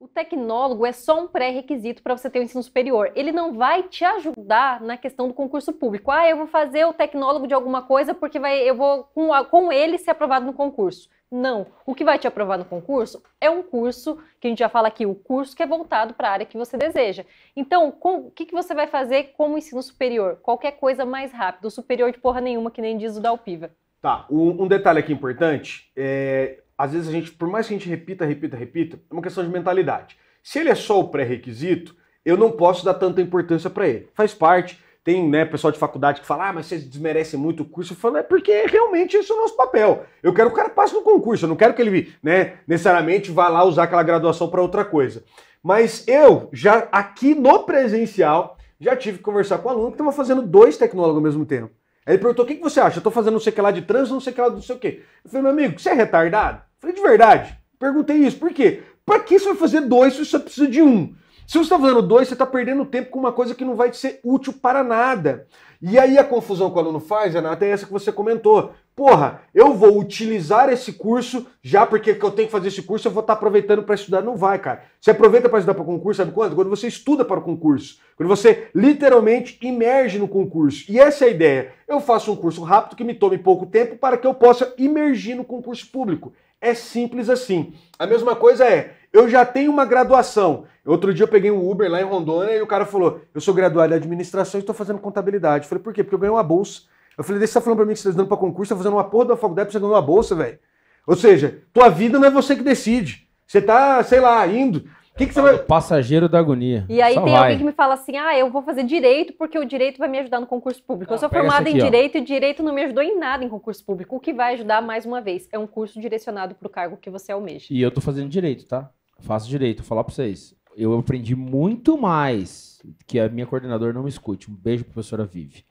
O tecnólogo é só um pré-requisito para você ter o um ensino superior. Ele não vai te ajudar na questão do concurso público. Ah, eu vou fazer o tecnólogo de alguma coisa porque vai, eu vou com, com ele ser aprovado no concurso. Não. O que vai te aprovar no concurso é um curso, que a gente já fala aqui, o curso que é voltado para a área que você deseja. Então, com, o que, que você vai fazer como ensino superior? Qualquer coisa mais rápido, superior de porra nenhuma, que nem diz o Dalpiva. Tá, um, um detalhe aqui importante. É, às vezes a gente, por mais que a gente repita, repita, repita, é uma questão de mentalidade. Se ele é só o pré-requisito, eu não posso dar tanta importância para ele. Faz parte, tem né, pessoal de faculdade que fala, ah, mas vocês desmerecem muito o curso. Eu falo, é porque realmente esse é o nosso papel. Eu quero que o cara passe no concurso, eu não quero que ele né, necessariamente vá lá usar aquela graduação para outra coisa. Mas eu, já aqui no presencial, já tive que conversar com o um aluno que estava fazendo dois tecnólogos ao mesmo tempo. Aí ele perguntou, o que, que você acha? Eu estou fazendo não sei o que lá de trânsito, não sei o que lá, não sei o que. Eu falei, meu amigo, você é retardado? Falei de verdade. Perguntei isso. Por quê? Para que você vai fazer dois se você precisa de um? Se você está fazendo dois, você está perdendo tempo com uma coisa que não vai ser útil para nada. E aí a confusão que o aluno faz, é é essa que você comentou. Porra, eu vou utilizar esse curso já porque eu tenho que fazer esse curso, eu vou estar tá aproveitando para estudar. Não vai, cara. Você aproveita para estudar para o concurso, sabe quando? Quando você estuda para o concurso. Quando você literalmente emerge no concurso. E essa é a ideia. Eu faço um curso rápido que me tome pouco tempo para que eu possa imergir no concurso público. É simples assim. A mesma coisa é, eu já tenho uma graduação. Outro dia eu peguei um Uber lá em Rondônia e o cara falou: Eu sou graduado em administração e estou fazendo contabilidade faculdade. Falei, por quê? Porque eu ganhei uma bolsa. Eu falei, deixa você tá falando pra mim que você tá estudando pra concurso, tá fazendo uma porra da faculdade pra você ganhar uma bolsa, velho. Ou seja, tua vida não é você que decide. Você tá, sei lá, indo. O que, que você vai. Passageiro da agonia. E aí Só tem vai. alguém que me fala assim: ah, eu vou fazer direito porque o direito vai me ajudar no concurso público. eu sou ah, formada aqui, em direito ó. e direito não me ajudou em nada em concurso público. O que vai ajudar, mais uma vez, é um curso direcionado para o cargo que você almeja. E eu tô fazendo direito, tá? faço direito, vou falar para vocês eu aprendi muito mais que a minha coordenadora não me escute. Um beijo, professora Vive.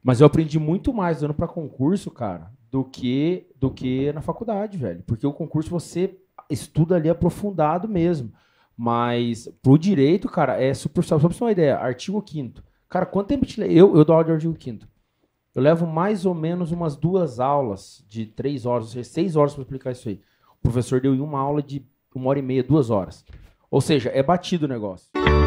Mas eu aprendi muito mais dando para concurso, cara, do que do que na faculdade, velho. Porque o concurso você estuda ali aprofundado mesmo. Mas pro direito, cara, é super só pra você ter uma ideia, artigo 5 Cara, quanto tempo te eu eu dou aula de artigo 5 Eu levo mais ou menos umas duas aulas de três horas, ou seja, seis horas para explicar isso aí. O professor deu em uma aula de uma hora e meia, duas horas. Ou seja, é batido o negócio.